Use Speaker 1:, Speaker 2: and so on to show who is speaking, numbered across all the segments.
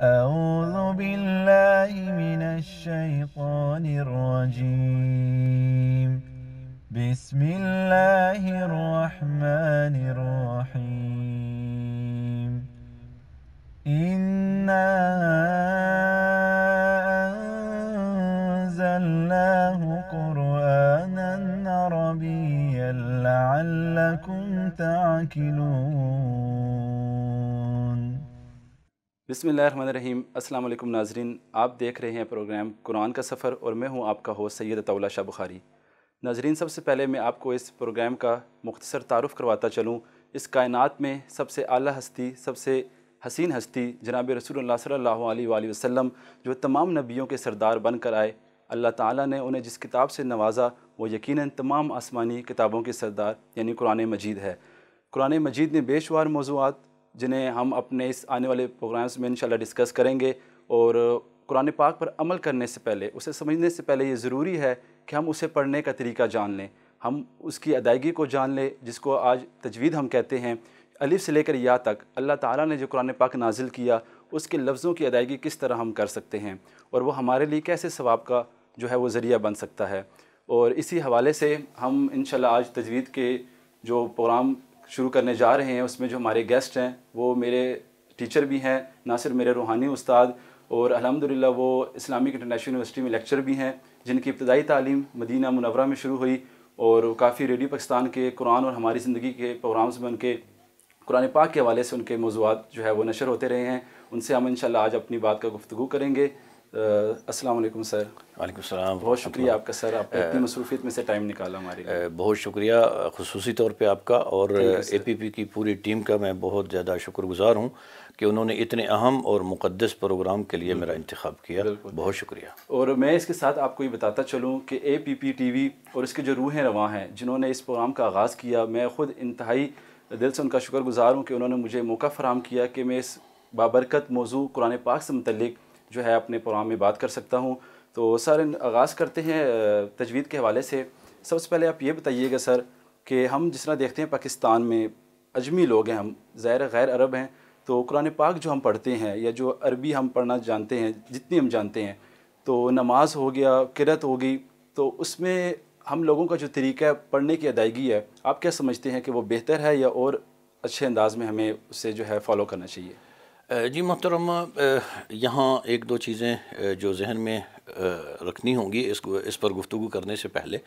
Speaker 1: أعوذ بالله من الشيطان الرجيم بسم الله الرحمن الرحيم إنا أنزلناه قرآنا عربيا لعلكم تعقلون बिसमीम अल्लाम नाजरीन आप देख रहे हैं प्रोग्राम कुरान का सफ़र और मैं हूं आपका हो सैद तौला शाह बुखारी नाजरीन सबसे पहले मैं आपको इस प्रोग्राम का मुख्तसर तारफ़ करवाता चलूँ इस कायनात में सबसे अली हस्ती सबसे हसीन हस्ती जनाब रसूल सल्ला वसम जो तमाम नबियों के सरदार बन कर आए अल्लाह ताली ने उन्हें जिस किताब से नवाजा वो यकीन तमाम आसमानी किताबों के सरदार यानी कुरान मजीद है कुरान मजीद ने बेशुमार मौजूद जिन्हें हम अपने इस आने वाले प्रोग्राम्स में इंशाल्लाह डिस्कस करेंगे और कुरान पाक पर अमल करने से पहले उसे समझने से पहले ये ज़रूरी है कि हम उसे पढ़ने का तरीका जान लें हम उसकी अदायगी को जान लें जिसको आज तजवीद हम कहते हैं अलिफ से लेकर या तक अल्लाह ताला ने जो कुरान पाक नाजिल किया उसके लफ्ज़ों की अदायगी किस तरह हम कर सकते हैं और वो हमारे लिए कैसे सवाब का जो है वो ज़रिया बन सकता है और इसी हवाले से हम इन आज तजवीद के जो प्रोग्राम शुरू करने जा रहे हैं उसमें जो हमारे गेस्ट हैं वो मेरे टीचर भी हैं ना सिर्फ मेरे रूहानी उस्ताद और अलहमदिल्ला वो इस्लामिक इंटरनेशनल यूनिवर्सिटी में लेक्चर भी हैं जिनकी इब्तदाई तालीम मदीना मुनवरा में शुरू हुई और काफ़ी रेडियो पाकिस्तान के कुरान और हमारी ज़िंदगी के प्रोग्राम्स में उनके कुरान पाक के हवाले से उनके मौजूद जो है वो नशर होते रहे हैं उनसे हम इन आज अपनी बात का गुफ्तु करेंगे असलम सर वालेकुम सलाम बहुत शुक्रिया आपका सर आपने इतनी मसरूफियत में से टाइम निकाला हमारे
Speaker 2: बहुत शुक्रिया खसूसी तौर पे आपका और ए पी पी की पूरी टीम का मैं बहुत ज़्यादा शुक्रगुजार हूँ कि उन्होंने इतने अहम और मुकदस प्रोग्राम के लिए मेरा इंतखब किया बहुत शुक्रिया
Speaker 1: और मैं इसके साथ आपको ये बताता चलूँ कि A P P T V और इसके जो रूहें रवा हैं जिन्होंने इस प्रोग्राम का आगाज़ किया मैं ख़ुद इंतहाई दिल से उनका शुक्रगुजार हूँ कि उन्होंने मुझे मौका फराम किया कि मैं इस बाबरकत मौजू कुरान पाक से मतलब जो है अपने प्रोग्राम में बात कर सकता हूँ तो सर आगाज़ करते हैं तजवीद के हवाले से सबसे पहले आप ये बताइएगा सर कि हम जिस तरह देखते हैं पाकिस्तान में अजमी लोग हैं हम ज़ाहिर गैर अरब हैं तो कुरान पाक जो हम पढ़ते हैं या जो अरबी हम पढ़ना जानते हैं जितनी हम जानते हैं तो नमाज हो गया किरत होगी तो उसमें हम लोगों का जो तरीका पढ़ने की अदायगी है आप क्या समझते हैं कि वो बेहतर है या और अच्छे अंदाज में हमें उसे जो है फॉलो करना चाहिए
Speaker 2: जी मोहतरमा यहाँ एक दो चीज़ें जो जहन में रखनी होंगी इस इस पर गुफ्तु करने से पहले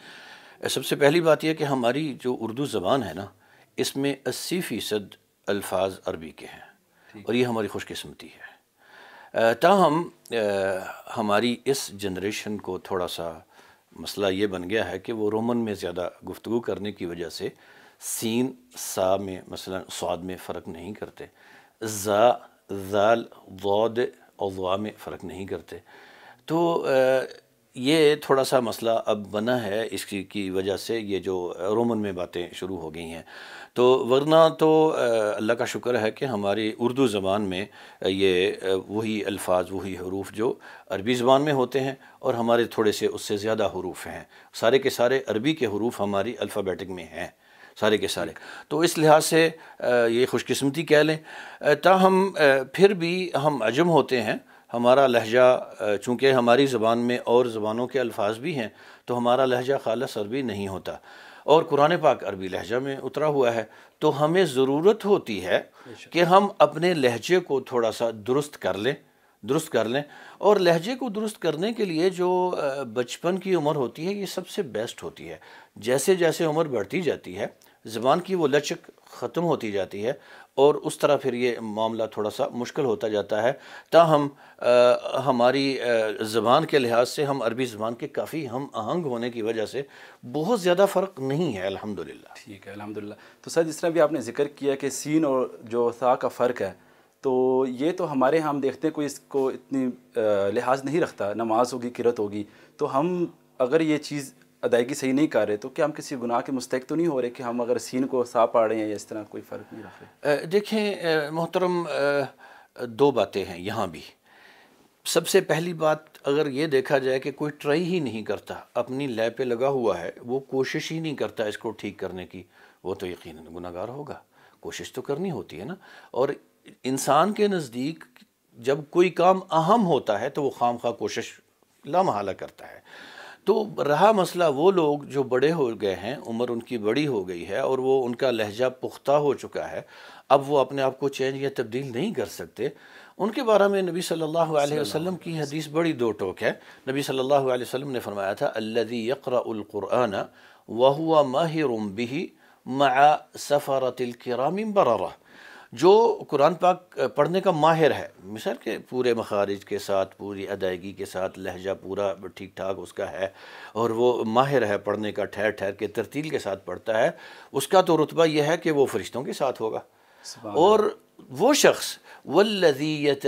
Speaker 2: सबसे पहली बात यह कि हमारी जो उर्दू ज़बान है ना इसमें अस्सी फ़ीसद अल्फाज अरबी के हैं और ये हमारी खुशकस्मती है ताहम हमारी इस जनरेशन को थोड़ा सा मसला ये बन गया है कि वो रोमन में ज़्यादा गुफ्तु करने की वजह से सीन सा में मसला स्वाद में फ़र्क नहीं करते ज़ा ज़ाल जौद और जुआ में फ़र्क नहीं करते तो ये थोड़ा सा मसला अब बना है इसकी की वजह से ये जो रोमन में बातें शुरू हो गई हैं तो वरना तो अल्लाह का शुक्र है कि हमारी उर्दू ज़बान में ये वही अल्फाज वही हरूफ जो अरबी ज़बान में होते हैं और हमारे थोड़े से उससे ज़्यादा हरूफ हैं सारे के सारे अरबी के हरूफ हमारी अल्फ़ाबेटिक में हैं सारे के सारे तो इस लिहाज से ये खुशकस्मती कह लें ताहम फिर भी हम अजम होते हैं हमारा लहजा चूँकि हमारी ज़बान में और ज़बानों के अल्फाज भी हैं तो हमारा लहजा खालस अरबी नहीं होता और कुरान पाक अरबी लहजा में उतरा हुआ है तो हमें ज़रूरत होती है कि हम अपने लहजे को थोड़ा सा दुरुस्त कर लें दुरुस्त कर लें और लहजे को दुरुस्त करने के लिए जो बचपन की उम्र होती है ये सबसे बेस्ट होती है जैसे जैसे उम्र बढ़ती जाती है ज़बान की वो लचक ख़त्म होती जाती है और उस तरह फिर ये मामला थोड़ा सा मुश्किल होता जाता है ताहम हमारी ज़बान के लिहाज से हम अरबी ज़बान के काफ़ी हम आहंग होने की वजह से बहुत ज़्यादा फ़र्क नहीं है अल्हम्दुलिल्लाह ठीक है अल्हम्दुलिल्लाह
Speaker 1: तो सर जिस तरह भी आपने ज़िक्र किया कि सीन और जो था का फ़र्क है तो ये तो हमारे यहाँ हम देखते हैं कोई इसको इतनी लिहाज नहीं रखता नमाज होगी किरत होगी तो हम अगर ये चीज़ अदायगी सही नहीं कर रहे तो क्या हम किसी गुनाह के मुस्तक तो नहीं हो रहे कि हम अगर सीन को सा पा रहे हैं या इस तरह कोई फ़र्क नहीं रख
Speaker 2: रहे देखें मोहतरम दो बातें हैं यहाँ भी सबसे पहली बात अगर ये देखा जाए कि कोई ट्राई ही नहीं करता अपनी लय पे लगा हुआ है वो कोशिश ही नहीं करता इसको ठीक करने की वो तो यकीन गुनागार होगा कोशिश तो करनी होती है ना और इंसान के नज़दीक जब कोई काम अहम होता है तो वो खाम खा कोशिश लामहला करता है तो रहा मसला वो लोग जो बड़े हो गए हैं उम्र उनकी बड़ी हो गई है और वो उनका लहजा पुख्ता हो चुका है अब वो अपने आप को चेंज या तब्दील नहीं कर सकते उनके बारे में नबी सल्लल्लाहु अलैहि वसल्लम की हदीस बड़ी दो टोक है नबी सल्लल्लाहु अलैहि वसल्लम ने फरमाया था अल्लदी यक़राक़ुरान वहुआ माहिर बिही मा सफ़ारतिल कराम बरारा जो कुरान पाक पढ़ने का माहिर है मिसल के पूरे मखारिज के साथ पूरी अदायगी के साथ लहजा पूरा ठीक ठाक उसका है और वो माहिर है पढ़ने का ठहर ठहर के तरतील के साथ पढ़ता है उसका तो रुतबा यह है कि वो फरिश्तों के साथ होगा और वो शख्स वल्लजीत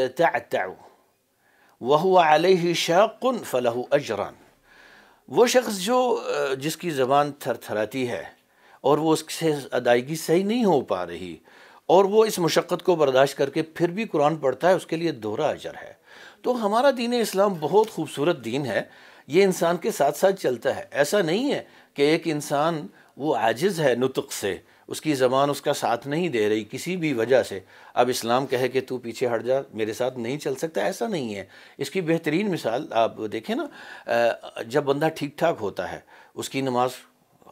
Speaker 2: वह अलह शाकुन फ़लह अजरान वो शख्स जो जिसकी ज़बान थराती है और वो उससे अदायगी सही नहीं हो पा रही और वो इस मशक्क़त को बर्दाश्त करके फिर भी कुरान पढ़ता है उसके लिए दोहरा अजर है तो हमारा दीन इस्लाम बहुत खूबसूरत दीन है ये इंसान के साथ साथ चलता है ऐसा नहीं है कि एक इंसान वो आजिज़ है नुतक से उसकी ज़बान उसका साथ नहीं दे रही किसी भी वजह से अब इस्लाम कहे कि तू पीछे हट जा मेरे साथ नहीं चल सकता ऐसा नहीं है इसकी बेहतरीन मिसाल आप देखें ना जब बंदा ठीक ठाक होता है उसकी नमाज़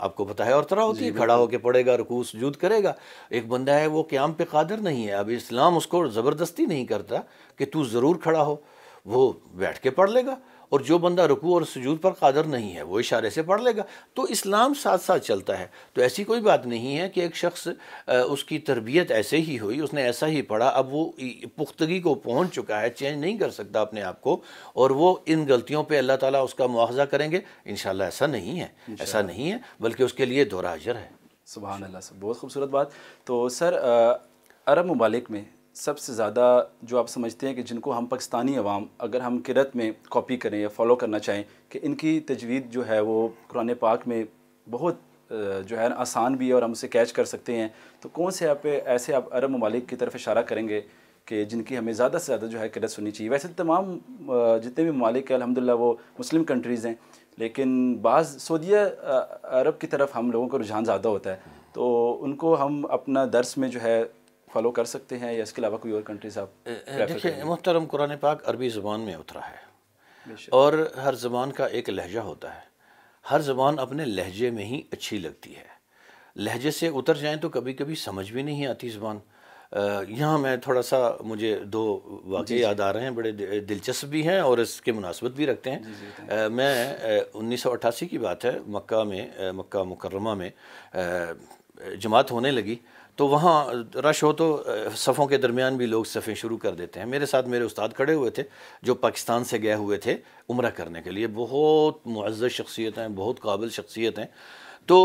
Speaker 2: आपको पता है और तरह होती है खड़ा होकर पड़ेगा रुकू सजूद करेगा एक बंदा है वो क्याम पे कादर नहीं है अब इस्लाम उसको ज़बरदस्ती नहीं करता कि तू ज़रूर खड़ा हो वो बैठ के पढ़ लेगा और जो बंदा रुकू और सजूद पर कादर नहीं है वो इशारे से पढ़ लेगा तो इस्लाम साथ साथ चलता है तो ऐसी कोई बात नहीं है कि एक शख्स उसकी तरबियत ऐसे ही हुई उसने ऐसा ही पढ़ा अब वो पुख्तगी को पहुँच चुका है चेंज नहीं कर सकता अपने आप को और वो इन गलतियों पर अल्लाह ताली उसका मुआवजा करेंगे इन ऐसा नहीं है ऐसा नहीं है बल्कि उसके लिए दोरा है सुबह अल्लाह बहुत
Speaker 1: खूबसूरत बात तो सर अरब ममालिक में सबसे ज़्यादा जो आप समझते हैं कि जिनको हम पाकिस्तानी अवाम अगर हम किरत में कॉपी करें या फॉलो करना चाहें कि इनकी तजवीद जो है वो कुरान पाक में बहुत जो है आसान भी है और हम उसे कैच कर सकते हैं तो कौन से आप ऐसे आप अरब ममालिक की तरफ इशारा करेंगे कि जिनकी हमें ज़्यादा से ज़्यादा जो है किरत सुननी चाहिए वैसे तो तमाम जितने भी ममालिक हैं अलहमदिल्ला वो मुस्लिम कंट्रीज़ हैं लेकिन बाज़ सऊदिया अरब की तरफ हम लोगों का रुझान ज़्यादा होता है तो उनको हम अपना दर्स में जो है फॉलो कर सकते हैं या इसके अलावा कोई और कंट्रीज
Speaker 2: आप देखिए मोहतरम कुरान पाक अरबी ज़ुबान में उतरा है और हर ज़बान का एक लहजा होता है हर ज़बान अपने लहजे में ही अच्छी लगती है लहजे से उतर जाए तो कभी कभी समझ भी नहीं आती ज़बान यहाँ मैं थोड़ा सा मुझे दो वाक़े याद आ रहे हैं बड़े दिलचस्प भी हैं और इसके मुनासबत भी रखते हैं जी जी आ, मैं उन्नीस सौ अट्ठासी की बात है मक्का में मक्का मुकरमा में जमात होने लगी तो वहाँ रश हो तो सफ़ों के दरमियान भी लोग सफ़ें शुरू कर देते हैं मेरे साथ मेरे उस्ताद खड़े हुए थे जो पाकिस्तान से गए हुए थे उम्र करने के लिए बहुत मुआज़ शख्सियत हैं बहुत काबिल शख्सियत हैं तो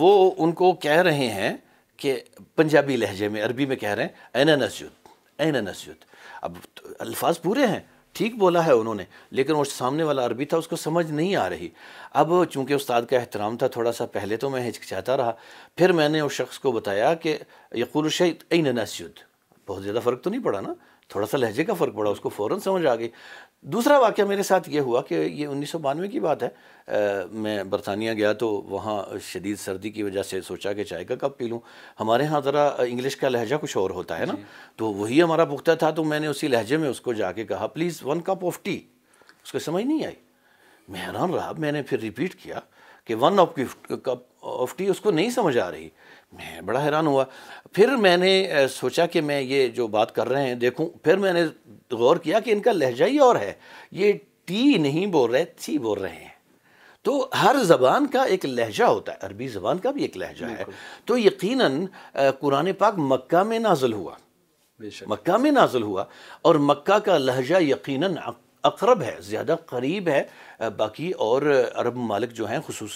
Speaker 2: वो उनको कह रहे हैं कि पंजाबी लहजे में अरबी में कह रहे हैं एन नस्युद एन नस्युद अब तो अल्फाज पूरे हैं ठीक बोला है उन्होंने लेकिन वो सामने वाला अरबी था उसको समझ नहीं आ रही अब चूंकि उस्ताद का एहतराम था थोड़ा सा पहले तो मैं हिचकिचाता रहा फिर मैंने उस शख्स को बताया कि यकूल शहीद ऐन बहुत ज़्यादा फ़र्क तो नहीं पड़ा ना थोड़ा सा लहजे का फ़र्क पड़ा उसको फ़ौरन समझ आ गई दूसरा वाक्य मेरे साथ ये हुआ कि ये उन्नीस सौ बानवे की बात है आ, मैं बरतानिया गया तो वहाँ शदीद सर्दी की वजह से सोचा कि चाय का कप पी लूँ हमारे यहाँ ज़रा इंग्लिश का लहजा कुछ और होता है ना तो वही हमारा पुख्ता था तो मैंने उसी लहजे में उसको जाके कहा please one cup of tea उसको समझ नहीं आई मैं हैरान रहा मैंने फिर रिपीट किया कि one of cup of tea उसको नहीं समझ आ रही मैं बड़ा हैरान हुआ फिर मैंने सोचा कि मैं ये जो बात कर रहे हैं देखूं फिर मैंने गौर किया कि इनका लहजा ही और है ये टी नहीं बोल रहे थी बोल रहे हैं तो हर ज़बान का एक लहजा होता है अरबी ज़बान का भी एक लहजा है तो यकीन कुरान पाक मक्का में नाजल हुआ मक्का में नाजल हुआ और मक्का का लहजा यकीनन अकरब है ज़्यादा करीब है बाकी और अरब मालिक जो हैं खसूस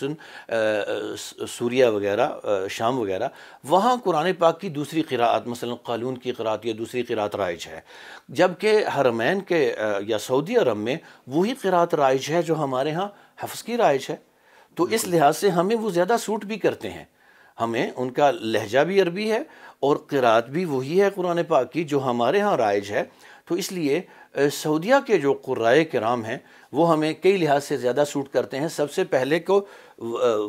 Speaker 2: सूर्या वगैरह शाम वगैरह वहाँ कुरान पाक की दूसरी किरात मसल कानून की किरात या दूसरी किरात राइज है जबकि हरमैन के या सऊदी अरब में वही क़रात राइज है जो हमारे यहाँ हफ्स की राइज है तो इस लिहाज से हमें वो ज़्यादा सूट भी करते हैं हमें उनका लहजा भी अरबी है और किरात भी वही है कुरान पाक की जो हमारे यहाँ राइज है तो इसलिए सऊदिया के जो कुर्राए कराम हैं वो हमें कई लिहाज से ज़्यादा सूट करते हैं सबसे पहले को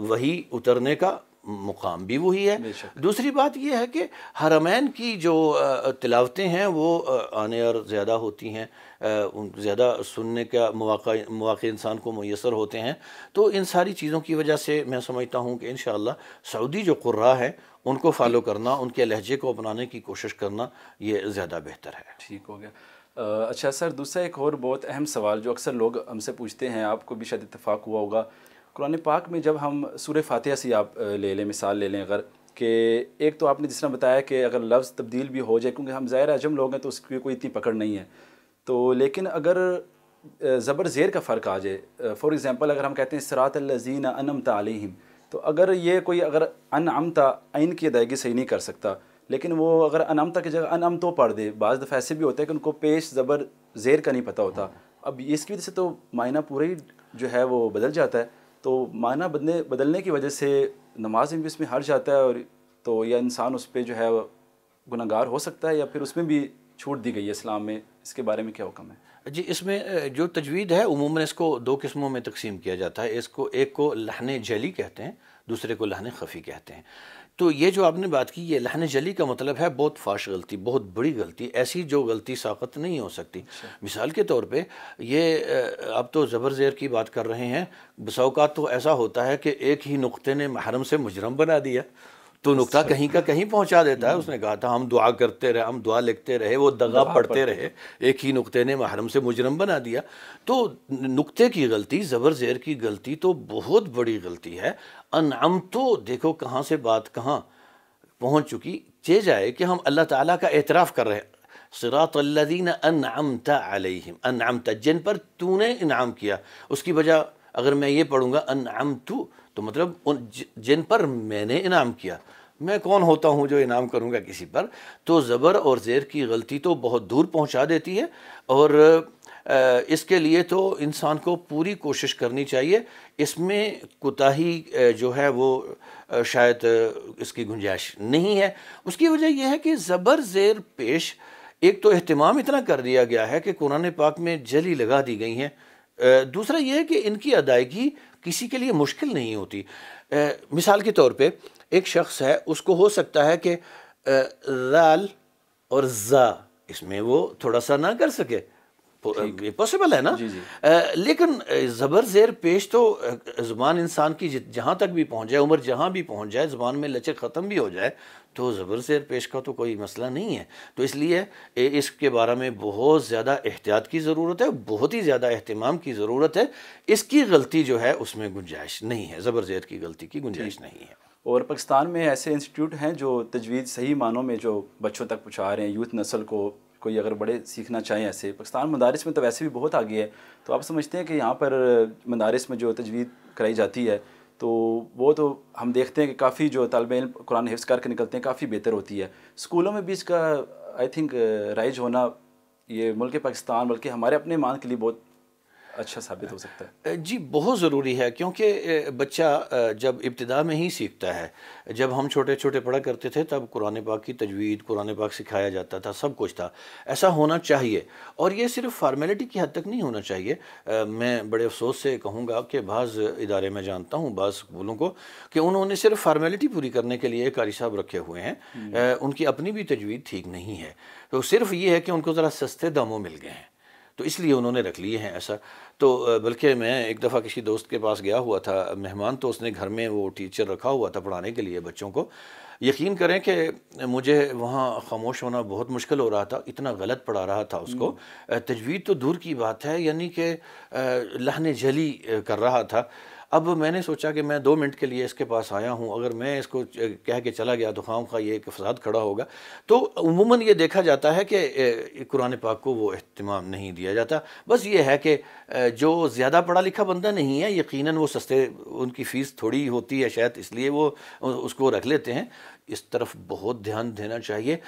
Speaker 2: वही उतरने का मुकाम भी वही है दूसरी बात यह है कि हरमैन की जो तिलावतें हैं वो आने और ज़्यादा होती हैं ज़्यादा सुनने का मौका मौके इंसान को मैसर होते हैं तो इन सारी चीज़ों की वजह से मैं समझता हूँ कि इन सऊदी जो कुर्रा है उनको फॉलो करना उनके लहजे को अपनाने की कोशिश करना ये ज़्यादा बेहतर है ठीक हो
Speaker 1: गया अच्छा सर दूसरा एक और बहुत अहम सवाल जो अक्सर लोग हमसे पूछते हैं आपको भी शायद इतफाक़ हुआ होगा कुरान पाक में जब हम सूर फातिहा से आप ले लें मिसाल ले लें अगर कि एक तो आपने जिस तरह बताया कि अगर लफ्ज़ तब्दील भी हो जाए क्योंकि हम ज़ाहिर अजम लोग हैं तो उसकी कोई इतनी पकड़ नहीं है तो लेकिन अगर ज़बर ज़ेर का फ़र्क आ जाए फॉर एग्ज़ाम्पल अगर हम कहते हैं सरात लजीन अनम तलीम तो अगर ये कोई अगर अनअमता आइन की अदायगी सही नहीं कर सकता लेकिन वो अगर अनअमता की जगह अनअम तो पढ़ दे बाज़ दफ़ा ऐसे भी होते हैं कि उनको पेश ज़बर जेर का नहीं पता होता अब इसकी वजह से तो मायना पूरा ही जो है वो बदल जाता है तो मायना बदले बदलने की वजह से नमाज में भी उसमें हर जाता है और तो या इंसान उस पर जो है गुनागार हो सकता है या फिर उसमें भी छूट दी गई है इस्लाम में इसके
Speaker 2: बारे में क्या हुक्म है जी इसमें जो तजवीज़ है उमूमा इसको दो किस्मों में तकसीम किया जाता है इसको एक को लहन जली कहते हैं दूसरे को लहन खफ़ी कहते हैं तो ये जो आपने बात की ये लहन जली का मतलब है बहुत फाश गलती बहुत बड़ी गलती ऐसी जो गलती साकत नहीं हो सकती अच्छा। मिसाल के तौर पे ये आप तो ज़बर ज़ेर की बात कर रहे हैं बसाओकात तो ऐसा होता है कि एक ही नुक़े ने महरम से मुजरम बना दिया तो नुकता कहीं का कहीं पहुंचा देता है उसने कहा था हम दुआ करते रहे हम दुआ लिखते रहे वो दगा पढ़ते रहे एक ही नुकते ने महरम से मुजरम बना दिया तो नुकते की गलती ज़बर ज़ेर की गलती तो बहुत बड़ी गलती है अनअम तो देखो कहाँ से बात कहाँ पहुँच चुकी चे जाए कि हम अल्लाह ताला का एतराफ़ कर रहे सरातल्लिन सिरातल्लिन अनअमता अलैहिम जिन पर तूने इनाम किया उसकी वजह अगर मैं ये पढ़ूँगा आम तू तो मतलब उन जिन पर मैंने इनाम किया मैं कौन होता हूँ जो इनाम करूँगा किसी पर तो ज़बर और ज़ेर की गलती तो बहुत दूर पहुँचा देती है और इसके लिए तो इंसान को पूरी कोशिश करनी चाहिए इसमें कोताही जो है वो शायद इसकी गुंजाइश नहीं है उसकी वजह यह है कि ज़बर ज़ेर पेश एक तो अहतमाम इतना कर दिया गया है कि कुरान पाक में जली लगा दी गई हैं दूसरा यह है कि इनकी अदायगी किसी के लिए मुश्किल नहीं होती आ, मिसाल के तौर पे एक शख्स है उसको हो सकता है कि राल और ज़ा इसमें वो थोड़ा सा ना कर सके पॉसिबल है ना जी जी। आ, लेकिन ज़बर ज़ेर पेश तो ज़ुबान इंसान की जहाँ तक भी पहुँच जाए उम्र जहाँ भी पहुँच जाए ज़ुबान में लचक ख़त्म भी हो जाए तो ज़बर ज़ेर पेश का तो कोई मसला नहीं है तो इसलिए इसके बारे में बहुत ज़्यादा एहतियात की ज़रूरत है बहुत ही ज़्यादा अहतमाम की ज़रूरत है इसकी गलती जो है उसमें गुंजाइश नहीं है ज़बर ज़ेर की गलती की गुंजाइश नहीं है और पाकिस्तान में ऐसे इंस्टीट्यूट हैं
Speaker 1: जो तजवीज़ सही मानों में जो बच्चों तक पहुँचा रहे हैं यूथ नस्ल को कोई अगर बड़े सीखना चाहें ऐसे पाकिस्तान मदारस में तो वैसे भी बहुत आगे है तो आप समझते हैं कि यहाँ पर मदारस में जो तजवीज़ कराई जाती है तो वो तो हम देखते हैं कि काफ़ी जो तलब इन कुरान हिफ्स करके निकलते हैं काफ़ी बेहतर होती है स्कूलों में भी इसका आई थिंक राइज होना ये मुल्क पाकिस्तान बल्कि हमारे अपने मान के लिए बहुत अच्छा साबित हो सकता
Speaker 2: है जी बहुत ज़रूरी है क्योंकि बच्चा जब इब्तदा में ही सीखता है जब हम छोटे छोटे पढ़ा करते थे तब कुरान पाक की तजवीद कुरान पाक सिखाया जाता था सब कुछ था ऐसा होना चाहिए और ये सिर्फ फार्मेलिटी की हद तक नहीं होना चाहिए मैं बड़े अफसोस से कहूँगा कि बाज़ इदारे में जानता हूँ बाज़ स्कूलों को कि उन्होंने सिर्फ फार्मेलिटी पूरी करने के लिए कारी साहब रखे हुए हैं हम्म। उनकी अपनी भी तजवीज़ ठीक नहीं है तो सिर्फ ये है कि उनको ज़रा सस्ते दामों मिल गए हैं तो इसलिए उन्होंने रख लिए हैं ऐसा तो बल्कि मैं एक दफ़ा किसी दोस्त के पास गया हुआ था मेहमान तो उसने घर में वो टीचर रखा हुआ था पढ़ाने के लिए बच्चों को यकीन करें कि मुझे वहाँ खामोश होना बहुत मुश्किल हो रहा था इतना गलत पढ़ा रहा था उसको हम्म। तजवीज़ तो दूर की बात है यानी कि लहने जली कर रहा था अब मैंने सोचा कि मैं दो मिनट के लिए इसके पास आया हूँ अगर मैं इसको कह के चला गया तो खाम खा ये एक फसाद खड़ा होगा तो उमूमन ये देखा जाता है कि कुरान पाक को वो अहतमाम नहीं दिया जाता बस ये है कि जो ज़्यादा पढ़ा लिखा बंदा नहीं है यकीन वो सस्ते उनकी फ़ीस थोड़ी होती है शायद इसलिए वो उसको रख लेते हैं इस तरफ बहुत ध्यान देना चाहिए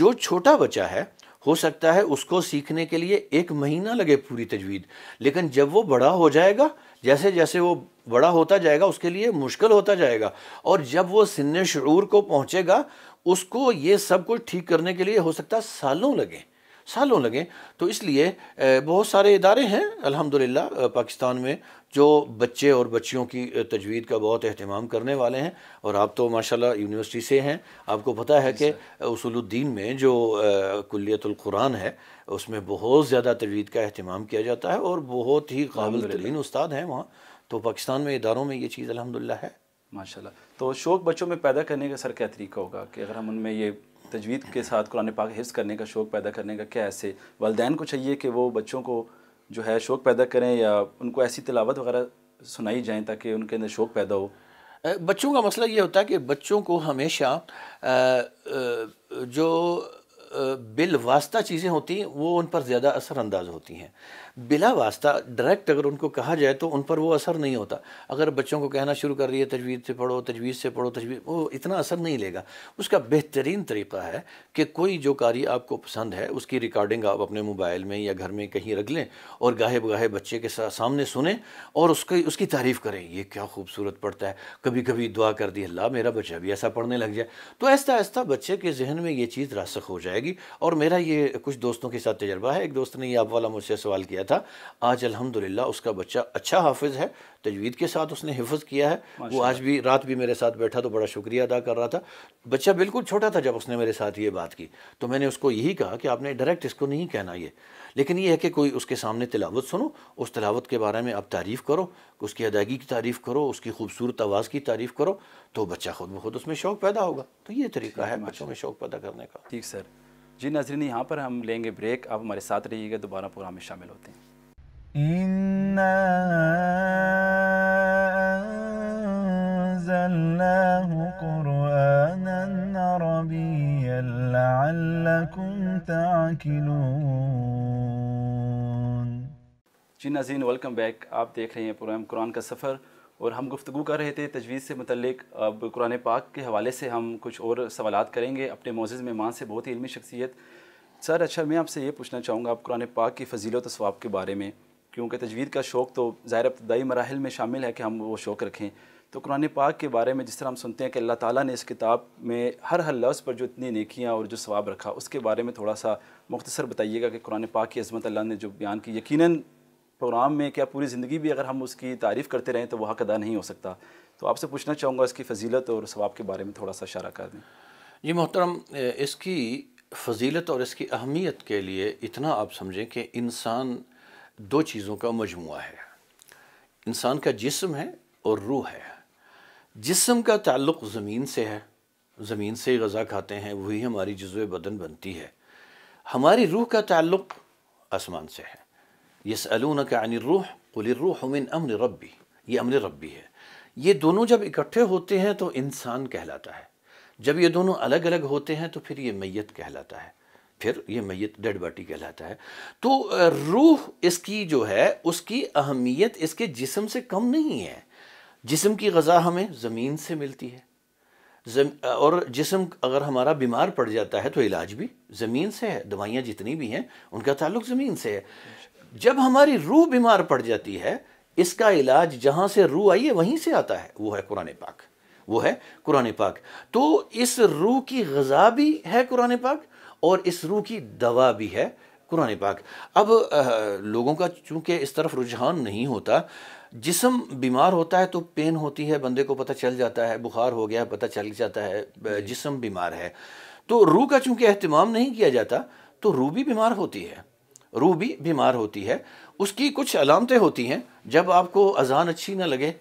Speaker 2: जो छोटा बच्चा है हो सकता है उसको सीखने के लिए एक महीना लगे पूरी तजवीज़ लेकिन जब वो बड़ा हो जाएगा जैसे जैसे वो बड़ा होता जाएगा उसके लिए मुश्किल होता जाएगा और जब वो सिन्न शूर को पहुँचेगा उसको ये सब कुछ ठीक करने के लिए हो सकता है सालों लगें सालों लगे तो इसलिए बहुत सारे इदारे हैं अल्हम्दुलिल्लाह पाकिस्तान में जो बच्चे और बच्चियों की तजवीद का बहुत अहतमाम करने वाले हैं और आप तो माशाल्लाह यूनिवर्सिटी से हैं आपको पता है कि उसूलुद्दीन में जो कुरान है उसमें बहुत ज़्यादा तजवीद का अहतमाम किया जाता है और बहुत ही काबिल तरीन उस्ताद हैं वहाँ तो पाकिस्तान में इदारों में ये चीज़ अलहमदिल्ला है माशाल्लाह तो शौक़ बच्चों में पैदा करने का सर क्या तरीका होगा
Speaker 1: कि अगर हम उनमें ये तजवीद के साथ कुरान पाक हिस्स करने का शौक़ पैदा करने का क्या ऐसे वालदेन को चाहिए कि वो बच्चों को जो है शौक़ पैदा करें या उनको ऐसी तलावत वगैरह सुनाई
Speaker 2: जाएँ ताकि उनके अंदर शौक़ पैदा हो बच्चों का मसला ये होता है कि बच्चों को हमेशा जो बिलवास्ता चीज़ें होती हैं वो उन पर ज़्यादा असरानंदाज होती हैं बिला वास्ता डायरेक्ट अगर उनको कहा जाए तो उन पर वो असर नहीं होता अगर बच्चों को कहना शुरू कर रही है तजवीज़ से पढ़ो तजवीज़ से पढ़ो तजवीज़ वो इतना असर नहीं लेगा उसका बेहतरीन तरीका है कि कोई जो कारी आपको पसंद है उसकी रिकॉर्डिंग आप अपने मोबाइल में या घर में कहीं रख लें और गाहे बगाहे बच्चे के सामने सुने और उसकी उसकी तारीफ़ करें ये क्या खूबसूरत पढ़ता है कभी कभी दुआ कर दी अल्लाह मेरा बच्चा भी ऐसा पढ़ने लग जाए तो ऐसा ऐसा बच्चे के जहन में ये चीज़ रासक हो जाएगी और मेरा ये कुछ दोस्तों के साथ तजर्बा है एक दोस्त ने ये आप वाला मुझसे सवाल किया गया था आज अल्हम्दुलिल्लाह उसका बच्चा अच्छा हाफिज़ है तजवीद के साथ उसने हिफज किया है वो आज भी रात भी मेरे साथ बैठा तो बड़ा शुक्रिया अदा कर रहा था बच्चा बिल्कुल छोटा था जब उसने मेरे साथ ये बात की तो मैंने उसको यही कहा कि आपने डायरेक्ट इसको नहीं कहना ये लेकिन ये है कि कोई उसके सामने तिलावत सुनो उस तिलावत के बारे में आप तारीफ़ करो उसकी अदायगी की तारीफ़ करो उसकी खूबसूरत आवाज़ की तारीफ़ करो तो बच्चा खुद ब खुद उसमें शौक़ पैदा होगा तो ये तरीका है बच्चों में शौक़ पैदा करने का ठीक सर जी नाजरीन यहाँ पर हम लेंगे ब्रेक आप हमारे साथ
Speaker 1: रहिएगा दोबारा प्रोग्राम में शामिल होते हैं जी नाजीन वेलकम बैक आप देख रहे हैं प्रोग्राम कुरान का सफ़र और हम गुफ्तु कर रहे थे तजवीज़ से मतलब अब कुरान पाक के हवाले से हम कुछ और सवाल करेंगे अपने मोज़ मेहमान से बहुत ही इलमी शख्सियत सर अच्छा मैं आपसे ये पूछना चाहूँगा आप कुरान पाक की फजीलत स्वाब के बारे में क्योंकि तजवीद का शौक़ तो ज़ाहिर इब्तदाई मराहल में शामिल है कि हम वो शौक़ रखें तो कुरान पाक के बारे में जिस तरह हम सुनते हैं कि अल्लाह ताला ने इस किताब में हर हर लफ्ज़ पर जो इतनी नेकियां और जो सवाब रखा उसके बारे में थोड़ा सा मुख्तसर बताइएगा कि कुरान पाक की अजमत अल्लाह ने जो बयान की यकीनन प्रोग्राम में क्या पूरी ज़िंदगी भी अगर हम उसकी तारीफ़ करते रहें तो वह हक अदा नहीं हो सकता तो आपसे पूछना चाहूँगा इसकी फजीलत और स्वाब के बारे में थोड़ा सा इशारा कर दें
Speaker 2: जी मोहतरम इसकी फजीलत और इसकी अहमियत के लिए इतना आप समझें कि इंसान दो चीज़ों का मजमु है इंसान का जिसम है और रूह है जिसम का ताल्लुक़ ज़मीन से है ज़मीन से ही गज़ा खाते हैं वही हमारी जज्व बदन बनती है हमारी रूह का ताल्लुक़ आसमान से है यसअलूनक अनिल रूह कुल रूह मिन अमन रब्बी ये अमन रब्बी है ये दोनों जब इकट्ठे होते हैं तो इंसान कहलाता है जब ये दोनों अलग अलग होते हैं तो फिर ये मैत कहलाता है फिर ये मैत डेड बॉडी कहलाता है तो रूह इसकी जो है उसकी अहमियत इसके जिसम से कम नहीं है जिसम की गज़ा हमें ज़मीन से मिलती है जम, और जिसम अगर हमारा बीमार पड़ जाता है तो इलाज भी ज़मीन से है दवाइयाँ जितनी भी हैं उनका ताल्लुक ज़मीन से है जब हमारी रूह बीमार पड़ जाती है इसका इलाज जहाँ से रूह आई है वहीं से आता है वो है कुरान पाक वो है कुरान पाक तो इस रूह की गज़ा भी है कुरान पाक और इस रूह की दवा भी है कुरान पाक अब आ, लोगों का चूंकि इस तरफ रुझान नहीं होता जिसम बीमार होता है तो पेन होती है बंदे को पता चल जाता है बुखार हो गया पता चल जाता है जिसम बीमार है तो रूह का चूंकि अहतमाम नहीं किया जाता तो रूह भी बीमार होती है रूह भी बीमार होती है उसकी कुछ अलामतें होती हैं जब आपको अजान अच्छी ना लगे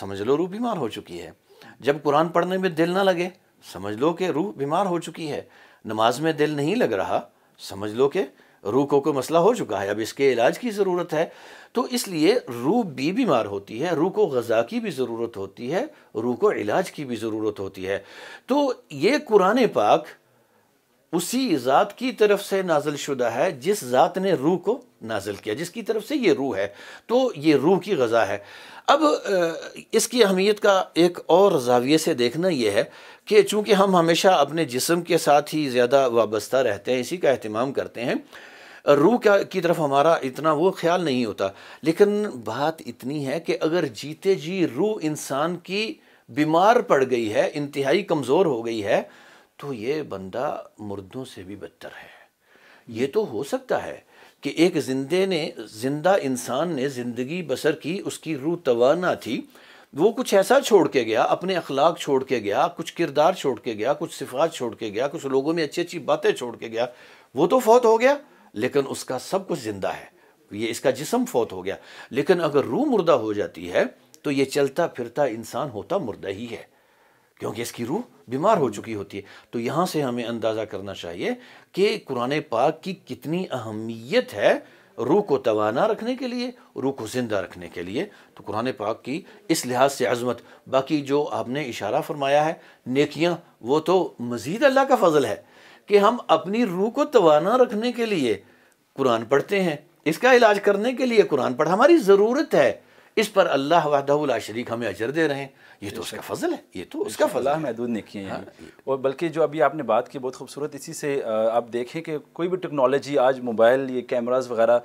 Speaker 2: समझ लो रूह बीमार हो चुकी है जब कुरान पढ़ने में दिल ना लगे समझ लो कि रूह बीमार हो चुकी है नमाज में दिल नहीं लग रहा समझ लो कि रूह को कोई मसला हो चुका है अब इसके इलाज की ज़रूरत है तो इसलिए रूह भी बीमार होती है रूह को गज़ा की भी ज़रूरत होती है रूह को इलाज की भी ज़रूरत होती है तो ये कुरान पाक उसी ज़ात की तरफ से नाजल शुदा है जिस ज़ात ने रूह को नाजल किया जिसकी तरफ से ये रूह है तो ये रूह की गज़ा है अब इसकी अहमियत का एक और जाविये से देखना यह है कि चूँकि हम हमेशा अपने जिसम के साथ ही ज़्यादा वाबस्ता रहते हैं इसी का अहतमाम करते हैं रूह का की तरफ हमारा इतना वो ख्याल नहीं होता लेकिन बात इतनी है कि अगर जीते जी रूह इंसान की बीमार पड़ गई है इंतहाई कमज़ोर हो गई है तो ये बंदा मुर्दों से भी बदतर है ये तो हो सकता है कि एक जिंदे ने जिंदा इंसान ने ज़िंदगी बसर की उसकी रूह तवाना थी वो कुछ ऐसा छोड़ के गया अपने अखलाक छोड़ के गया कुछ किरदार छोड़ के गया कुछ सिफात छोड़ के गया कुछ लोगों में अच्छी अच्छी बातें छोड़ के गया वो तो फौत हो गया लेकिन उसका सब कुछ ज़िंदा है ये इसका जिसम फौत हो गया लेकिन अगर रूह मुर्दा हो जाती है तो ये चलता फिरता इंसान होता मुर्दा ही है क्योंकि इसकी रूह बीमार हो चुकी होती है तो यहाँ से हमें अंदाज़ा करना चाहिए कि कुरान पाक की कितनी अहमियत है रूह को तोाना रखने के लिए रूह को ज़िंदा रखने के लिए तो कुरान पाक की इस लिहाज से अजमत बाकी जो आपने इशारा फरमाया है नेकियाँ वो तो मज़ीद अल्लाह का फजल है कि हम अपनी रूह को तोाना रखने के लिए कुरान पढ़ते हैं इसका इलाज करने के लिए कुरान पढ़ हमारी ज़रूरत है इस पर अल्लाह वहदाहुल शरीक हमें अजर दे रहे हैं ये तो उसका फजल है ये तो उसका फजल महदूद ने किए हैं हाँ, और बल्कि जो अभी
Speaker 1: आपने बात की बहुत खूबसूरत इसी से आप देखें कि कोई भी टेक्नोलॉजी आज मोबाइल ये कैमराज वगैरह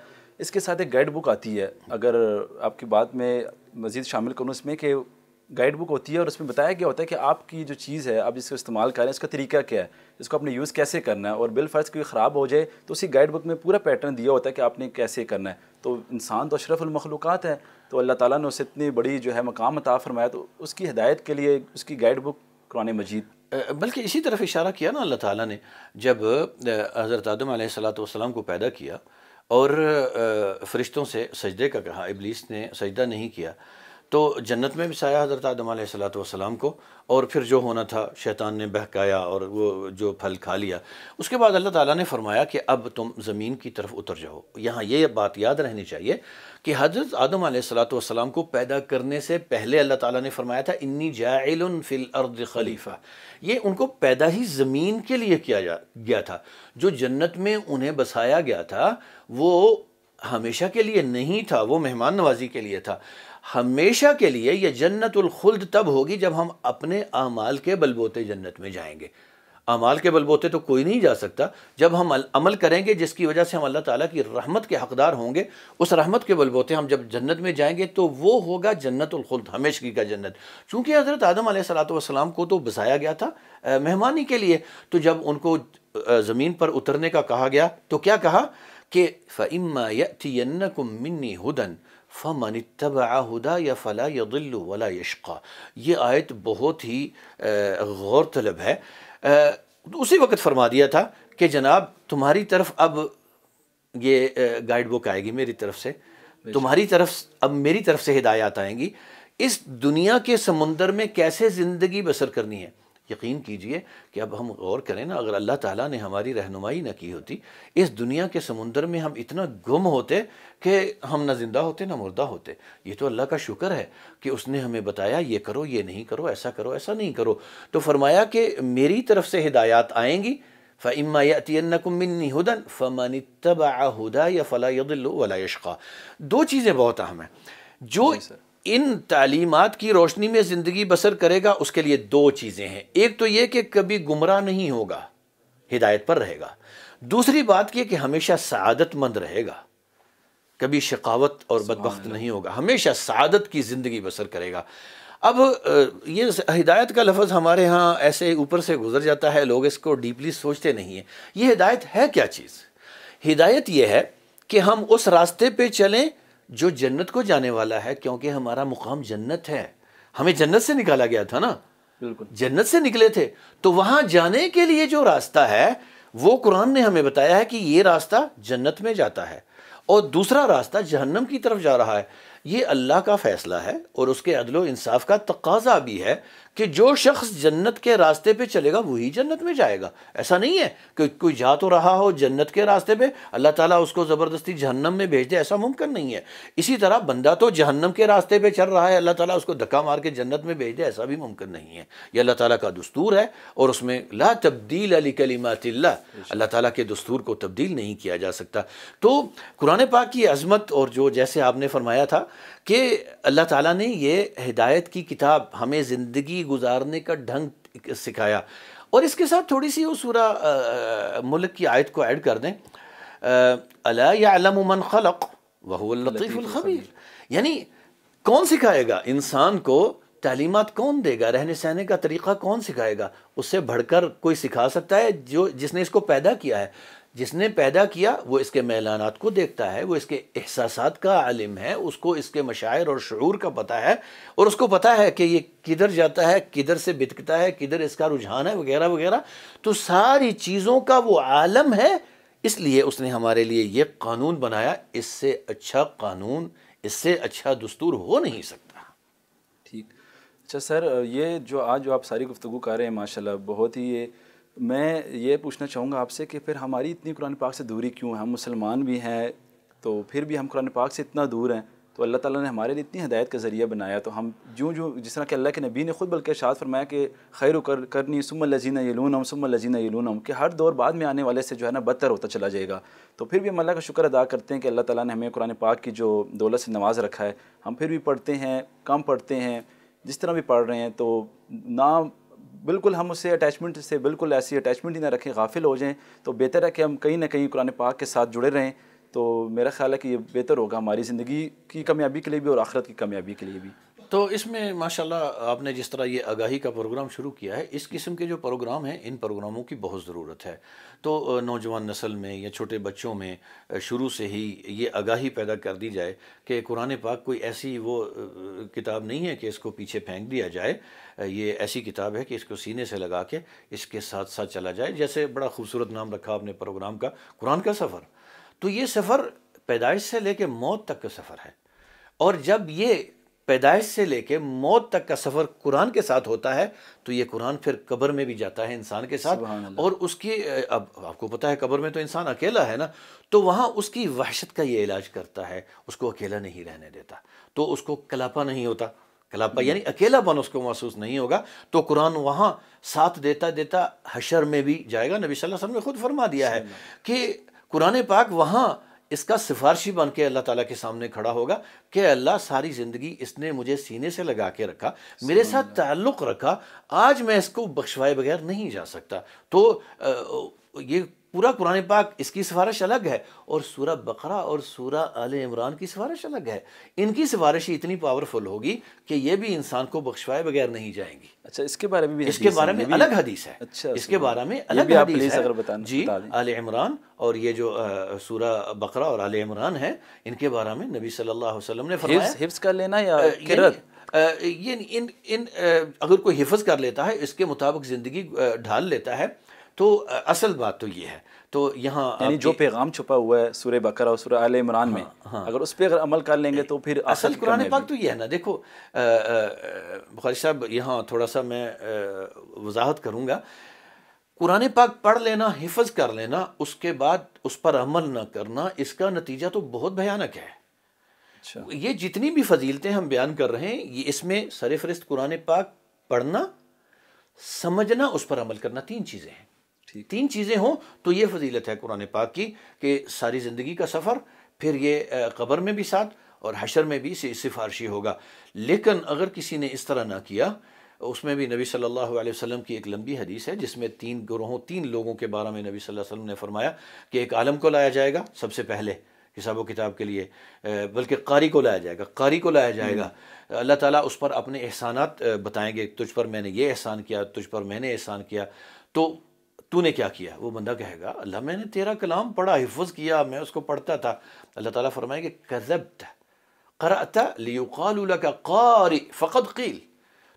Speaker 1: इसके साथ एक गाइड बुक आती है अगर आपकी बात में मज़ीद शामिल करूँ इसमें कि गाइड बुक होती है और उसमें बताया गया होता है कि आपकी जो चीज़ है आप इसको इस्तेमाल करें इसका तरीका क्या है इसको आपने यूज़ कैसे करना है और बिल फर्ज कोई ख़राब हो जाए तो उसी गाइड बुक में पूरा पैटर्न दिया होता है कि आपने कैसे करना है तो इंसान तो अशरफुलमखलूक़ात है तो अल्लाह ताला ने उसे इतनी बड़ी जो है मकाम
Speaker 2: अता फरमाया तो उसकी हदायत के लिए उसकी गाइड बुक कुरान मजीद बल्कि इसी तरफ इशारा किया ना अल्लाह ताला ने जब हज़रत आदम सलाम को पैदा किया और फरिश्तों से सजदे का कहा इबलीस ने सजदा नहीं किया तो जन्नत में भी साया हज़रत आदम सलात वसलाम को और फिर जो होना था शैतान ने बहकाया और वो जो फल खा लिया उसके बाद अल्लाह ताला ने फरमाया कि अब तुम ज़मीन की तरफ उतर जाओ यहाँ ये बात याद रहनी चाहिए कि हज़रत आदम सलात वसलाम को पैदा करने से पहले अल्लाह ताला ने फरमाया था इन्नी जाइल फ़िल अर्द खलीफ़ा ये उनको पैदा ही ज़मीन के लिए किया जा गया था जो जन्नत में उन्हें बसाया गया था वो हमेशा के लिए नहीं था वो मेहमान नवाजी के लिए था हमेशा के लिए यह जन्नतुल खुल्द तब होगी जब हम अपने अमाल के बलबोते जन्नत में जाएंगे अमाल के बलबोते तो कोई नहीं जा सकता जब हम अमल करेंगे जिसकी वजह से हम अल्लाह ताला की रहमत के हकदार होंगे उस रहमत के बलबोते हम जब जन्नत में जाएंगे तो वो होगा जन्नतुलखुल्द हमेशगी का जन्नत चूँकि हज़रत आदम सलाम को तो बसाया गया था मेहमानी के लिए तो जब उनको ज़मीन पर उतरने का कहा गया तो क्या कहा कि फ़ैम्मा यतियन्नकुम मिन्नी हुदन फ़मन तबा हदा या फ़ला यदिल्लु वला यशा ये आयत बहुत ही गौर तलब है उसी वक्त फरमा दिया था कि जनाब तुम्हारी तरफ अब ये गाइड बुक आएगी मेरी तरफ से तुम्हारी तरफ अब मेरी तरफ से हिदायत आएंगी इस दुनिया के समुंदर में कैसे ज़िंदगी बसर करनी है यकीन कीजिए कि अब हम गौर करें ना अगर अल्लाह ताला ने हमारी रहनुमाई ना की होती इस दुनिया के समुंदर में हम इतना गुम होते कि हम ना ज़िंदा होते ना मुर्दा होते ये तो अल्लाह का शुक्र है कि उसने हमें बताया ये करो ये नहीं करो ऐसा करो ऐसा नहीं करो तो फरमाया कि मेरी तरफ से हिदायत आएंगी फ़मा यतियनकुम मिन्नी हुदन फ़मन तबा हुदा या फ़ला यदिल्लु वला दो चीज़ें बहुत अहम हैं जो इन तालीमत की रोशनी में ज़िंदगी बसर करेगा उसके लिए दो चीज़ें हैं एक तो ये कि कभी गुमराह नहीं होगा हिदायत पर रहेगा दूसरी बात यह कि हमेशा सदतमंद रहेगा कभी शिकावत और बदबخت नहीं होगा हमेशा सदत की ज़िंदगी बसर करेगा अब ये हिदायत का लफ्ज़ हमारे यहाँ ऐसे ऊपर से गुजर जाता है लोग इसको डीपली सोचते नहीं हैं ये हिदायत है क्या चीज़ हिदायत ये है कि हम उस रास्ते पे चलें जो जन्नत को जाने वाला है क्योंकि हमारा मुकाम जन्नत है हमें जन्नत से निकाला गया था ना बिल्कुल जन्नत से निकले थे तो वहां जाने के लिए जो रास्ता है वो कुरान ने हमें बताया है कि ये रास्ता जन्नत में जाता है और दूसरा रास्ता जहन्नम की तरफ जा रहा है ये अल्लाह का फ़ैसला है और उसके अदलो इंसाफ का तकाजा भी है कि जो शख्स जन्नत के रास्ते पे चलेगा वही जन्नत में जाएगा ऐसा नहीं है कि कोई जा तो रहा हो जन्नत के रास्ते पे अल्लाह ताला उसको ज़बरदस्ती जहन्नम में भेज दे ऐसा मुमकिन नहीं है इसी तरह बंदा तो जहन्नम के रास्ते पे चल रहा है अल्लाह ताला उसको धक्का मार के जन्नत में भेज दे ऐसा भी मुमकिन नहीं है ये अल्लाह ताला का दस्तूर है और उसमें ला तब्दील अली कलीमतिल्ला अल्लाह ताला के दस्तूर को तब्दील नहीं किया जा सकता तो कुरान पाक की अजमत और जो जैसे आपने फरमाया था कि अल्लाह ताला ने ये हिदायत की किताब हमें ज़िंदगी गुजारने का ढंग सिखाया और इसके साथ थोड़ी सी वो सूरा मुल्क की आयत को ऐड कर दें अलामन खलक वहीफ़ुलखबीर यानी कौन सिखाएगा इंसान को तालीमत कौन देगा रहने सहने का तरीक़ा कौन सिखाएगा उससे बढ़कर कोई सिखा सकता है जो जिसने इसको पैदा किया है जिसने पैदा किया वो इसके मैलानात को देखता है वो इसके एहसास का आलिम है उसको इसके मशायर और शुरू का पता है और उसको पता है कि ये किधर जाता है किधर से बितकता है किधर इसका रुझान है वगैरह वगैरह तो सारी चीज़ों का वो आलम है इसलिए उसने हमारे लिए ये कानून बनाया इससे अच्छा कानून इससे अच्छा दस्तूर हो नहीं सकता
Speaker 1: ठीक अच्छा सर ये जो आज जो आप सारी गुफ्तु कर रहे हैं माशाल्लाह बहुत ही ये मैं ये पूछना चाहूँगा आपसे कि फिर हमारी इतनी कुरान पाक से दूरी क्यों है हम मुसलमान भी हैं तो फिर भी हम कुरान पाक से इतना दूर हैं तो अल्लाह ताला ने हमारे लिए इतनी हदायत का ज़रिया बनाया तो हम जो जो जिस तरह के अल्लाह के नबी ने ख़ुद बल्कि शाद फरमाया कि खैर कर करनी सुम लजीना हम सुम लजीना हम कि हर दौर बाद में आने वाले से जो है ना बदतर होता चला जाएगा तो फिर भी हम अल्लाह का शुक्र अदा करते हैं कि अल्लाह ताला ने हमें कुरान पाक की जो दौलत से नवाज रखा है हम फिर भी पढ़ते हैं कम पढ़ते हैं जिस तरह भी पढ़ रहे हैं तो ना बिल्कुल हम उससे अटैचमेंट से बिल्कुल ऐसी अटैचमेंट ही ना रखें गाफिल हो जाएं तो बेहतर है कि हम कहीं ना कहीं कुरान पाक के साथ जुड़े रहें तो मेरा ख्याल है कि ये बेहतर होगा हमारी ज़िंदगी की कामयाबी के लिए भी और आखरत की कामयाबी के लिए भी तो इसमें
Speaker 2: माशाल्लाह आपने जिस तरह ये आगाही का प्रोग्राम शुरू किया है इस किस्म के जो प्रोग्राम हैं इन प्रोग्रामों की बहुत ज़रूरत है तो नौजवान नस्ल में या छोटे बच्चों में शुरू से ही ये आगाही पैदा कर दी जाए कि कुरान पाक कोई ऐसी वो किताब नहीं है कि इसको पीछे फेंक दिया जाए ये ऐसी किताब है कि इसको सीने से लगा के इसके साथ साथ चला जाए जैसे बड़ा खूबसूरत नाम रखा आपने प्रोग्राम का कुरान का सफ़र तो ये सफ़र पैदाइश से लेके मौत तक का सफ़र है और जब ये पैदाइश से लेके मौत तक का सफ़र कुरान के साथ होता है तो ये कुरान फिर कब्र में भी जाता है इंसान के साथ और उसकी अब आपको पता है कब्र में तो इंसान अकेला है ना तो वहाँ उसकी वहशत का ये इलाज करता है उसको अकेला नहीं रहने देता तो उसको कलापा नहीं होता कलापा हम्म। यानी अकेलापन उसको महसूस नहीं होगा तो कुरान वहाँ साथ देता देता हशर में भी जाएगा नबी वसल्लम ने खुद फरमा दिया है कि कुरान पाक वहाँ इसका सिफारशी बन के अल्लाह ताला के सामने खड़ा होगा कि अल्लाह सारी ज़िंदगी इसने मुझे सीने से लगा के रखा मेरे साथ ताल्लुक़ रखा आज मैं इसको बख्शवाए बगैर नहीं जा सकता तो ये पूरा कुरान पाक इसकी सिफारिश अलग है और सूरह बकरा और सूरह आल इमरान की सिफारिश अलग है इनकी सिफारिश इतनी पावरफुल होगी कि ये भी इंसान को बख्शवाए बगैर नहीं जाएंगी अच्छा इसके बारे में भी इसके बारे में अलग हदीस
Speaker 1: है अच्छा इसके बारे
Speaker 2: में अलग हदीस जी आल इमरान और ये जो सूरह बकरा और आल इमरान है इनके बारे में नबी सल्लल्लाहु अलैहि वसल्लम ने हिफ़्स कर लेना या ये इन इन अगर कोई हिफज कर लेता है इसके मुताबिक ज़िंदगी ढाल लेता है तो असल बात तो ये है तो यहाँ यानी जो पैगाम छुपा हुआ है सूर्य बकरा और सूर्य आल
Speaker 1: इमरान हाँ, में हाँ,
Speaker 2: अगर उस पर अगर अमल कर लेंगे तो फिर असल कुरान पाक तो ये है ना देखो बुखारी साहब यहाँ थोड़ा सा मैं वजाहत करूँगा कुरान पाक पढ़ लेना हिफज कर लेना उसके बाद उस पर अमल ना करना इसका नतीजा तो बहुत भयानक है अच्छा। ये जितनी भी फजीलतें हम बयान कर रहे हैं ये इसमें सर फहरिस्त कुरान पाक पढ़ना समझना उस पर अमल करना तीन चीज़ें हैं तीन चीज़ें हों तो ये फजीलत है कुरान पाक की कि सारी ज़िंदगी का सफ़र फिर ये कबर में भी साथ और हशर में भी सिफारशी होगा लेकिन अगर किसी ने इस तरह ना किया उसमें भी नबी सल्लल्लाहु अलैहि वसल्लम की एक लंबी हदीस है जिसमें तीन ग्रोहों तीन लोगों के बारे में नबी सल्लल्लाहु अलैहि वसल्लम ने फरमाया कि एक आलम को लाया जाएगा सबसे पहले हिसाब व किताब के लिए बल्कि कारी को लाया जाएगा कारी को लाया जाएगा हम्म। अल्लाह ताला उस पर अपने एहसानात बताएंगे तुझ पर मैंने ये एहसान किया तुझ पर मैंने एहसान किया तो तूने क्या किया वो बंदा कहेगा अल्लाह मैंने तेरा कलाम पढ़ा हिफ्ज किया मैं उसको पढ़ता था अल्लाह ताला कि कजब कराता लियुकाल का कारी फ़कत कील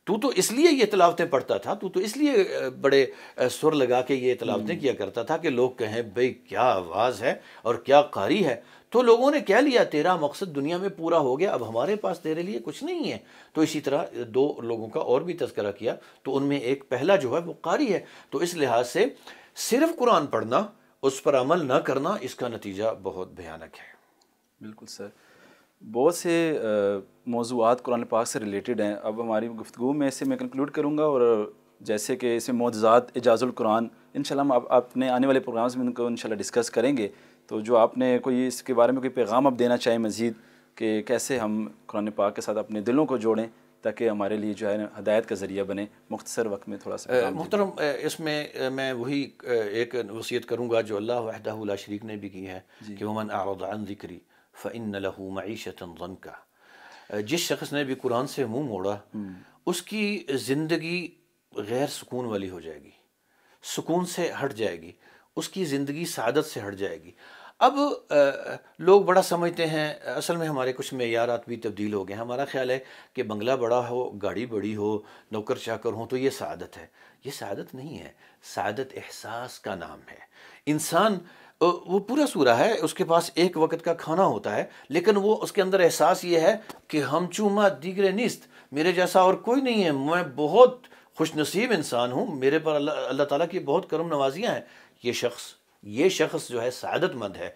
Speaker 2: तू तो इसलिए ये तलावतें पढ़ता था तू तो इसलिए बड़े सुर लगा के ये तलावतें हम्म। किया करता था कि लोग कहें भाई क्या आवाज़ है और क्या कारी है तो लोगों ने क्या लिया तेरा मकसद दुनिया में पूरा हो गया अब हमारे पास तेरे लिए कुछ नहीं है तो इसी तरह दो लोगों का और भी तस्करा किया तो उनमें एक पहला जो है वो कारी है तो इस लिहाज से सिर्फ कुरान पढ़ना उस पर अमल ना करना इसका नतीजा बहुत भयानक है
Speaker 1: बिल्कुल सर बहुत से मौजूद कुरान पाक से रिलेटेड हैं अब हमारी गुफ्तु में इसे मैं कंक्लूड करूँगा और जैसे कि इसमें मोजात एजाज़ुल कुरान इन हम आप अपने आने वाले प्रोग्राम्स में उनको इन डिस्कस करेंगे तो जो आपने कोई इसके बारे में कोई पैगाम आप देना चाहें मज़ीद कि कैसे हम कुरान पाक के साथ अपने दिलों को जोड़ें ताकि हमारे लिए जो है हदायत का ज़रिया बने मुख्तसर वक्त में थोड़ा सा
Speaker 2: मुहतरम इसमें मैं वही एक वसीयत करूँगा जो अल्लाह वहदा शरीक ने भी की है कि वमन आरदान ज़िक्री फ़िन लहू मीशत का जिस शख्स ने भी कुरान से मुँह मोड़ा हम्म। उसकी ज़िंदगी गैर सुकून वाली हो जाएगी सुकून से हट जाएगी उसकी ज़िंदगी सादत से हट जाएगी अब लोग बड़ा समझते हैं असल में हमारे कुछ मैारात भी तब्दील हो गए हमारा ख्याल है कि बंगला बड़ा हो गाड़ी बड़ी हो नौकर चाकर हो तो ये सदत है ये सदत नहीं है सदत एहसास का नाम है इंसान वो पूरा सूरा है उसके पास एक वक्त का खाना होता है लेकिन वो उसके अंदर एहसास ये है कि हम चूमा दिगरे निस्त मेरे जैसा और कोई नहीं है मैं बहुत खुश नसीब इंसान हूँ मेरे पर अल्लाह अल्लाह ताला की बहुत करम नवाजियाँ हैं ये शख्स ये शख्स जो है सदतमंद है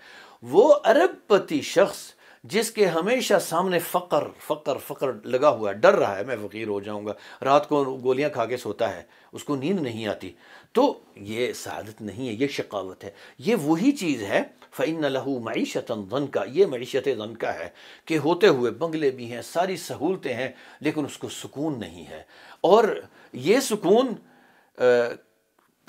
Speaker 2: वो अरबपति शख्स जिसके हमेशा सामने फ़कर फ़कर फ़कर लगा हुआ है डर रहा है मैं फ़कीर हो जाऊँगा रात को गोलियाँ खा के सोता है उसको नींद नहीं आती तो ये सदत नहीं है ये शकावत है ये वही चीज़ है फ़ैन लहू मीशत धन का ये मीशत धन का है कि होते हुए बंगले भी हैं सारी सहूलतें हैं लेकिन उसको सुकून नहीं है और ये सुकून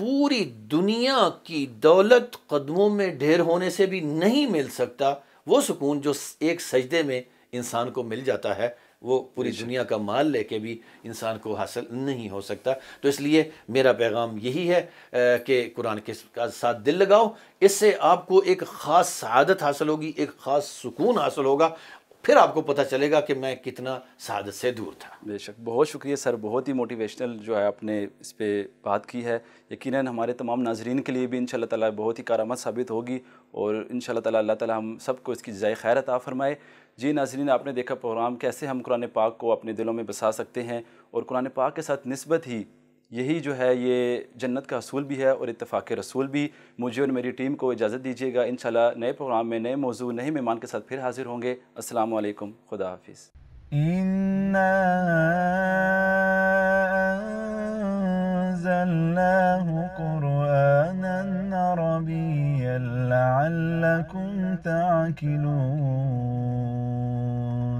Speaker 2: पूरी दुनिया की दौलत कदमों में ढेर होने से भी नहीं मिल सकता वो सुकून जो एक सजदे में इंसान को मिल जाता है वो पूरी दुनिया का माल लेके भी इंसान को हासिल नहीं हो सकता तो इसलिए मेरा पैगाम यही है कि कुरान के साथ दिल लगाओ इससे आपको एक ख़ास आदत हासिल होगी एक ख़ास सुकून हासिल होगा फिर आपको पता चलेगा कि मैं कितना सादत से दूर था बेशक बहुत
Speaker 1: शुक्रिया सर बहुत ही मोटिवेशनल जो है आपने इस पर बात की है यकीनन हमारे तमाम नाजरन के लिए भी इन ताला बहुत ही कारामद साबित होगी और इन ताला अल्लाह ताला हम सबको इसकी जय खैर अता फरमाए जी नाजरीन आपने देखा प्रोग्राम कैसे हम कुरान पाक को अपने दिलों में बसा सकते हैं और कुरान पाक के साथ नस्बत ही यही जो है ये जन्नत का असूल भी है और इतफ़ाक़ रसूल भी मुझे और मेरी टीम को इजाज़त दीजिएगा इन नए प्रोग्राम में नए मौजू नए मेहमान के साथ फिर हाज़िर होंगे असलकम खुदा हाफिज़ قرآنا عربيا لعلكم تعقلون